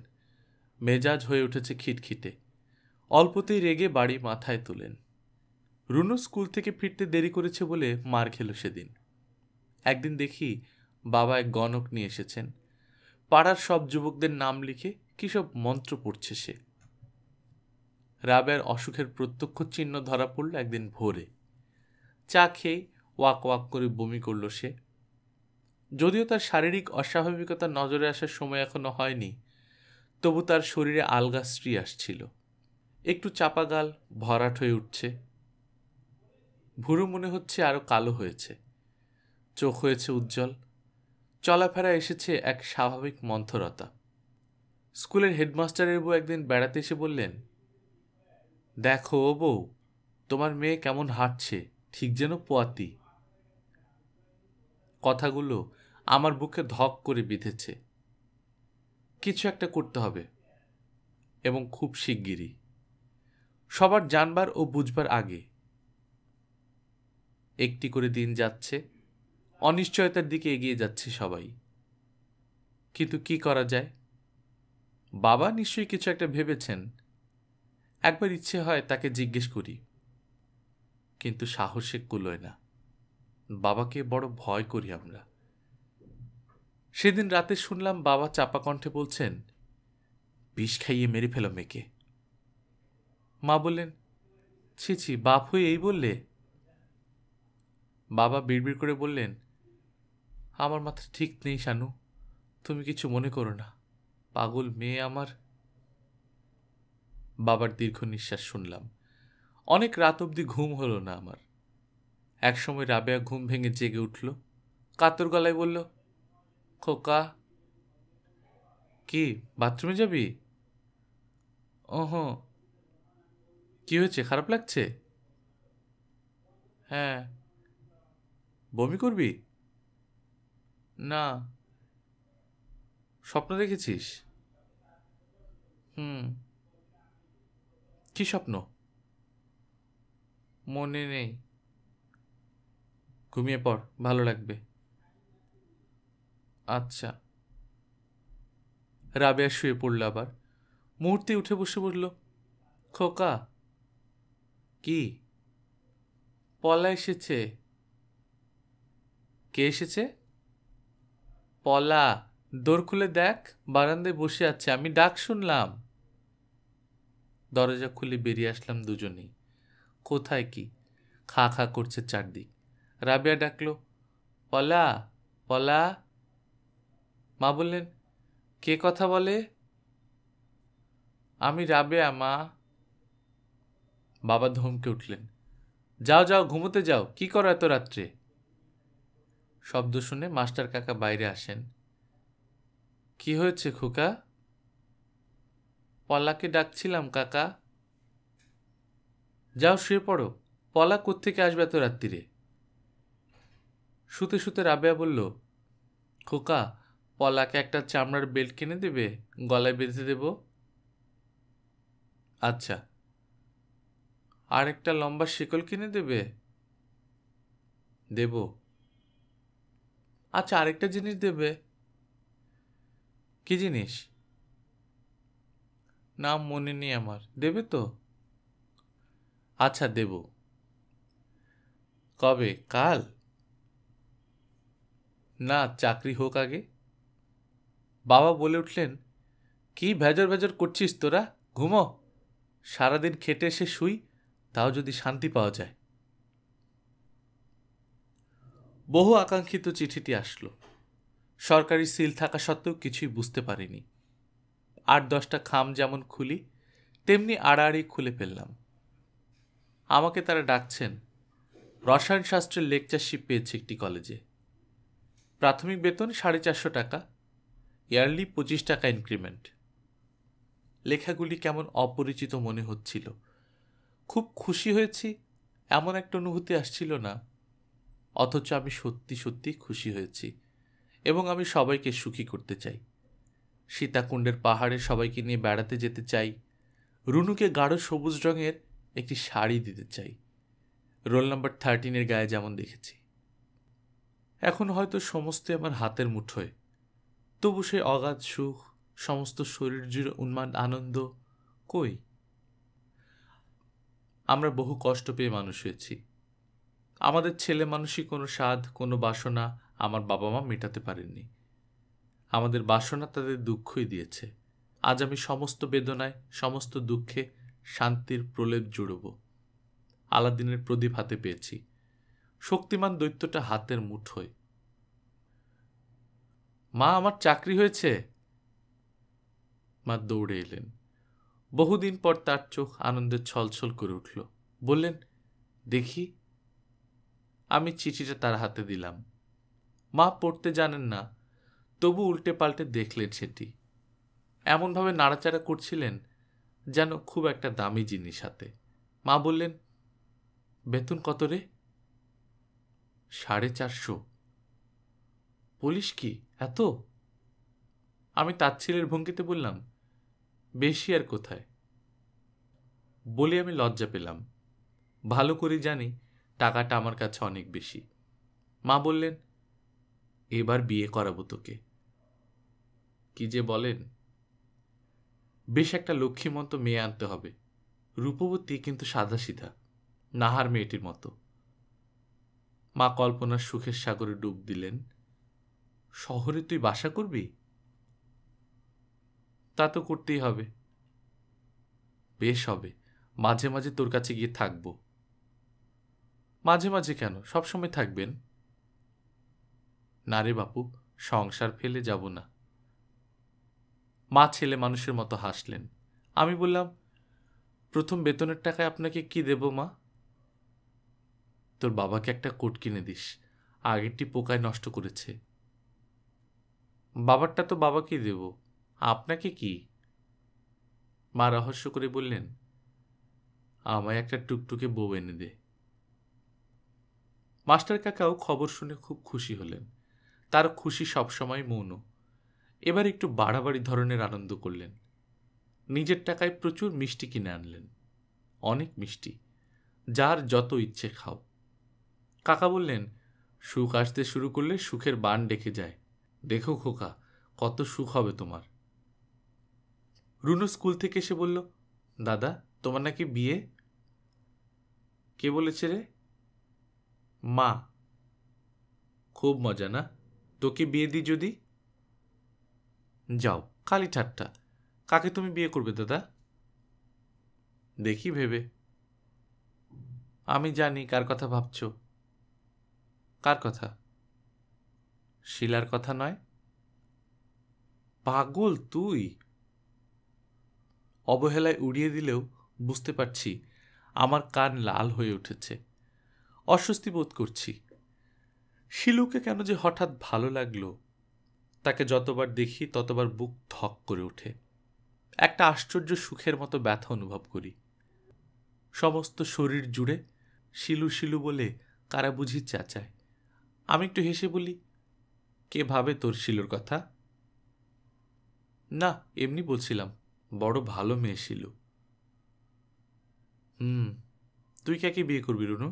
মেজাজ হয়ে উঠেছে খিটখিটে অল্পতেই রেগে বাড়ি মাথায় তোলেন রুনু স্কুল থেকে ফিরতে দেরি করেছে বলে মার খেল সেদিন একদিন দেখি বাবা এক গণক নিয়ে এসেছেন পাড়ার সব যুবকদের নাম লিখে কী সব মন্ত্র পড়ছে সে রাবের অসুখের প্রত্যক্ষ চিহ্ন ধরা পড়ল একদিন ভোরে চা খেয়ে ওয়াক ওয়াক করে বমি করল সে যদিও তার শারীরিক অস্বাভাবিকতা নজরে আসার সময় এখনো হয়নি তবু তার শরীরে আলগা স্ত্রী আসছিল একটু চাপা গাল ভরাট হয়ে উঠছে ভুরু মনে হচ্ছে আরও কালো হয়েছে চোখ হয়েছে উজ্জ্বল চলাফেরা এসেছে এক স্বাভাবিক মন্থরতা স্কুলের হেডমাস্টারের বউ একদিন বেড়াতে এসে বললেন দেখো ও বউ তোমার মেয়ে কেমন হাঁটছে ঠিক যেন পোয়াতি কথাগুলো আমার বুকে ধক করে বিঁধেছে কিছু একটা করতে হবে এবং খুব শিগগিরই সবার জানবার ও বুঝবার আগে একটি করে দিন যাচ্ছে অনিশ্চয়তার দিকে এগিয়ে যাচ্ছে সবাই কিন্তু কি করা যায় বাবা নিশ্চয়ই কিছু একটা ভেবেছেন একবার ইচ্ছে হয় তাকে জিজ্ঞেস করি কিন্তু সাহসে কুলোয় না বাবাকে বড় ভয় করি আমরা সেদিন রাতে শুনলাম বাবা চাপা কণ্ঠে বলছেন বিষ খাইয়ে মেরে ফেল মেয়েকে মা বললেন ছি ছি বাপ হয়ে এই বললে বাবা বিড়বিড় করে বললেন আমার মাথা ঠিক নেই শানু তুমি কিছু মনে করো না পাগল মেয়ে আমার বাবার দীর্ঘ নিঃশ্বাস শুনলাম অনেক রাত অবধি ঘুম হলো না আমার একসময় রাবেয়া ঘুম ভেঙে জেগে উঠল কাতর গলায় বলল খোকা কি বাথরুমে যাবি ওহ কি হয়েছে খারাপ লাগছে হ্যাঁ বমি করবি না স্বপ্ন দেখেছিস হুম কি স্বপ্ন মনে নেই ঘুমিয়ে পড় ভালো লাগবে আচ্ছা রাবেয়া শুয়ে পড়ল আবার মুহূর্তে উঠে বসে পড়ল খোকা কি পলা এসেছে কে এসেছে পলা দোর খুলে দেখ বারান্দায় বসে আছে আমি ডাক শুনলাম দরজা খুলে বেরিয়ে আসলাম দুজনেই কোথায় কি খা খা করছে চারদিক রাবিয়া ডাকলো পলা পলা মা বললেন কে কথা বলে আমি রাবেয়া মা বাবা ধমকে উঠলেন যাও যাও ঘুমোতে যাও কি করো এত রাত্রে শব্দ শুনে মাস্টার কাকা বাইরে আসেন কি হয়েছে খোকা পলাকে ডাকছিলাম কাকা যাও শুয়ে পড়ো পলা কোত্থেকে আসবে এত রাত্রিরে শুতে শুতে রাবেয়া বলল খোকা পলাকে একটা চামড়ার বেল্ট কিনে দেবে গলায় বেঁধে দেব আচ্ছা আর একটা লম্বা শিকল কিনে দেবে দেবো আচ্ছা আরেকটা জিনিস দেবে কি জিনিস নাম মনে নেই আমার দেবে তো আচ্ছা দেব কবে কাল না চাকরি হোক আগে বাবা বলে উঠলেন কি ভেজর ভেজর করছিস তোরা ঘুমো সারাদিন খেটে এসে শুই তাও যদি শান্তি পাওয়া যায় বহু আকাঙ্ক্ষিত চিঠিটি আসলো সরকারি সিল থাকা সত্ত্বেও কিছুই বুঝতে পারিনি আট দশটা খাম যেমন খুলি তেমনি আড়াআড়ি খুলে ফেললাম আমাকে তারা ডাকছেন রসায়ন শাস্ত্রের লেকচারশিপ পেয়েছে একটি কলেজে প্রাথমিক বেতন সাড়ে চারশো টাকা ইয়ারলি পঁচিশ টাকা ইনক্রিমেন্ট লেখাগুলি কেমন অপরিচিত মনে হচ্ছিল খুব খুশি হয়েছি এমন একটা অনুভূতি আসছিল না অথচ আমি সত্যি সত্যি খুশি হয়েছি এবং আমি সবাইকে সুখী করতে চাই সীতাকুণ্ডের পাহাড়ে সবাইকে নিয়ে বেড়াতে যেতে চাই রুনুকে গাঢ় সবুজ রঙের একটি শাড়ি দিতে চাই রোল নাম্বার থার্টিনের গায়ে যেমন দেখেছি এখন হয়তো সমস্ত আমার হাতের মুঠোয় তবু সে অগাধ সুখ সমস্ত শরীর জুড়ে উন্মাদ আনন্দ কই আমরা বহু কষ্ট পেয়ে মানুষ হয়েছি আমাদের ছেলে মানুষই কোনো স্বাদ কোনো বাসনা আমার বাবা মা মেটাতে পারেননি আমাদের বাসনা তাদের দুঃখই দিয়েছে আজ আমি সমস্ত বেদনায় সমস্ত দুঃখে শান্তির প্রলেপ জুড়ব আলাদিনের প্রদীপ হাতে পেয়েছি শক্তিমান দৈত্যটা হাতের মুঠোয় মা আমার চাকরি হয়েছে মা দৌড়ে এলেন বহুদিন পর তার চোখ আনন্দে ছলছল করে উঠল বললেন দেখি আমি চিঠিটা তার হাতে দিলাম মা পড়তে জানেন না তবু উল্টে পাল্টে দেখলেন সেটি এমনভাবে নাড়াচাড়া করছিলেন যেন খুব একটা দামি জিনিস হাতে মা বললেন বেতন কত রে সাড়ে চারশো পুলিশ কি এত আমি তাচ্ছিলের ভঙ্গিতে বললাম বেশি আর কোথায় বলে আমি লজ্জা পেলাম ভালো করে জানি টাকাটা আমার কাছে অনেক বেশি মা বললেন এবার বিয়ে করাবো তোকে কি যে বলেন বেশ একটা লক্ষ্মীমন্ত মেয়ে আনতে হবে রূপবতী কিন্তু সাদা সিধা নাহার মেয়েটির মতো মা কল্পনার সুখের সাগরে ডুব দিলেন শহরে তুই বাসা করবি তা তো করতেই হবে বেশ হবে মাঝে মাঝে তোর কাছে গিয়ে থাকবো মাঝে মাঝে কেন সবসময় থাকবেন না রে বাপু সংসার ফেলে যাব না মা ছেলে মানুষের মতো হাসলেন আমি বললাম প্রথম বেতনের টাকায় আপনাকে কি দেব মা তোর বাবাকে একটা কোট কিনে দিস আগেরটি পোকায় নষ্ট করেছে বাবারটা তো বাবাকেই দেব আপনাকে কি মা রহস্য করে বললেন আমায় একটা টুকটুকে বউ এনে দে মাস্টার কাকাও খবর শুনে খুব খুশি হলেন তার খুশি সবসময় মৌন এবার একটু বাড়াবাড়ি ধরনের আনন্দ করলেন নিজের টাকায় প্রচুর মিষ্টি কিনে আনলেন অনেক মিষ্টি যার যত ইচ্ছে খাও কাকা বললেন সুখ আসতে শুরু করলে সুখের বান ডেকে যায় দেখো খোকা কত সুখ হবে তোমার রুনু স্কুল থেকে এসে বলল দাদা তোমার নাকি বিয়ে কে বলেছে রে মা খুব মজা না তোকে বিয়ে দিই যদি যাও কালি ঠাট্টা কাকে তুমি বিয়ে করবে দাদা দেখি ভেবে আমি জানি কার কথা ভাবছ কার কথা শিলার কথা নয় পাগল তুই অবহেলায় উড়িয়ে দিলেও বুঝতে পারছি আমার কান লাল হয়ে উঠেছে অস্বস্তি বোধ করছি শিলুকে কেন যে হঠাৎ ভালো লাগলো তাকে যতবার দেখি ততবার বুক ধক করে ওঠে একটা আশ্চর্য সুখের মতো ব্যথা অনুভব করি সমস্ত শরীর জুড়ে শিলু শিলু বলে কারা বুঝি চাচায় আমি একটু হেসে বলি কে ভাবে তোর শিলুর কথা না এমনি বলছিলাম বড় ভালো মেয়ে শিলু হুম তুই কাকে বিয়ে করবি রুনু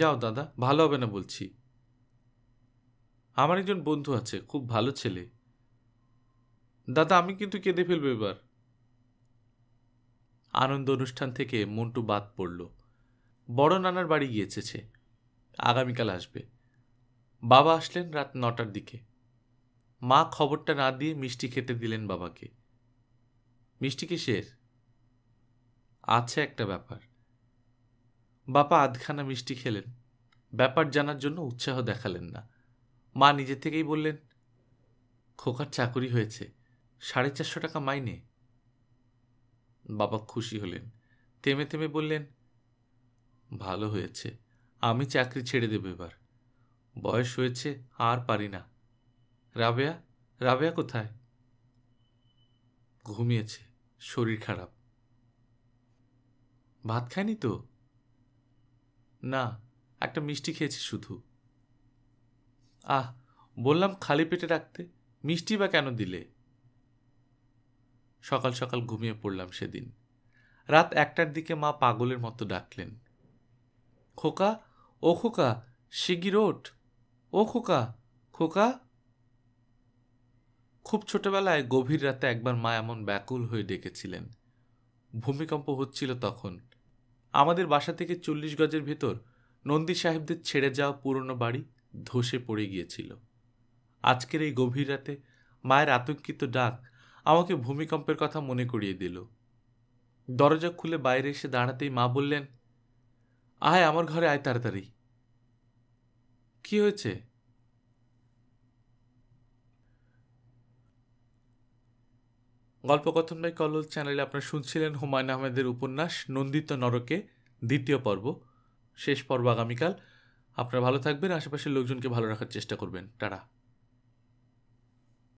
যাও দাদা ভালো হবে না বলছি আমার একজন বন্ধু আছে খুব ভালো ছেলে দাদা আমি কিন্তু কেঁদে ফেলবো এবার আনন্দ অনুষ্ঠান থেকে মন্টু বাদ পড়ল বড় নানার বাড়ি গিয়েছে সে আগামীকাল আসবে বাবা আসলেন রাত নটার দিকে মা খবরটা না দিয়ে মিষ্টি খেতে দিলেন বাবাকে মিষ্টি কিসের আছে একটা ব্যাপার বাপা আধখানা মিষ্টি খেলেন ব্যাপার জানার জন্য উৎসাহ দেখালেন না মা নিজে থেকেই বললেন খোকার চাকরি হয়েছে সাড়ে চারশো টাকা মাইনে বাবা খুশি হলেন থেমে থেমে বললেন ভালো হয়েছে আমি চাকরি ছেড়ে দেব এবার বয়স হয়েছে আর পারি না রাবেয়া রাবেয়া কোথায় ঘুমিয়েছে শরীর খারাপ ভাত খায়নি তো না একটা মিষ্টি খেয়েছি শুধু আহ বললাম খালি পেটে রাখতে মিষ্টি বা কেন দিলে সকাল সকাল ঘুমিয়ে পড়লাম সেদিন রাত একটার দিকে মা পাগলের মতো ডাকলেন খোকা ও খোকা শিগির ওঠ ও খোকা খোকা খুব ছোটবেলায় গভীর রাতে একবার মা এমন ব্যাকুল হয়ে ডেকেছিলেন ভূমিকম্প হচ্ছিল তখন আমাদের বাসা থেকে চল্লিশ গজের ভেতর নন্দী সাহেবদের ছেড়ে যাওয়া পুরনো বাড়ি ধসে পড়ে গিয়েছিল আজকের এই গভীর রাতে মায়ের আতঙ্কিত ডাক আমাকে ভূমিকম্পের কথা মনে করিয়ে দিল দরজা খুলে বাইরে এসে দাঁড়াতেই মা বললেন আয় আমার ঘরে আয় তাড়াতাড়ি কি হয়েছে গল্পকথন বাই কল্লোল চ্যানেলে আপনারা শুনছিলেন হুমায়ুন আহমেদের উপন্যাস নন্দিত নরকে দ্বিতীয় পর্ব শেষ পর্ব আগামীকাল আপনারা ভালো থাকবেন আশেপাশের লোকজনকে ভালো রাখার চেষ্টা করবেন টাটা